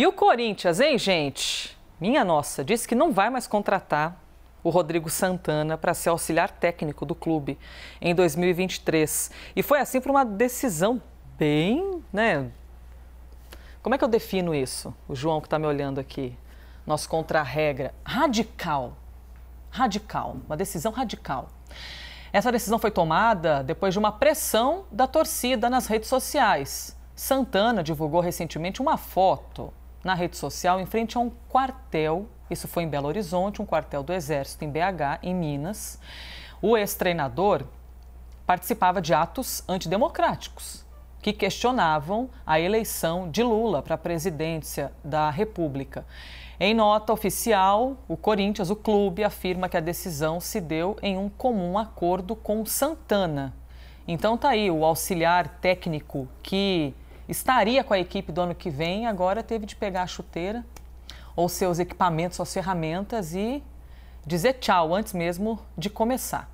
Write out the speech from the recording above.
E o Corinthians, hein, gente? Minha nossa, disse que não vai mais contratar o Rodrigo Santana para ser auxiliar técnico do clube em 2023. E foi assim por uma decisão bem, né? Como é que eu defino isso? O João que está me olhando aqui. Nosso contra-regra. Radical. Radical. Uma decisão radical. Essa decisão foi tomada depois de uma pressão da torcida nas redes sociais. Santana divulgou recentemente uma foto na rede social em frente a um quartel. Isso foi em Belo Horizonte, um quartel do Exército em BH, em Minas. O ex-treinador participava de atos antidemocráticos que questionavam a eleição de Lula para a presidência da República. Em nota oficial, o Corinthians, o clube, afirma que a decisão se deu em um comum acordo com Santana. Então tá aí o auxiliar técnico que estaria com a equipe do ano que vem, agora teve de pegar a chuteira ou seus equipamentos, suas ferramentas e dizer tchau antes mesmo de começar.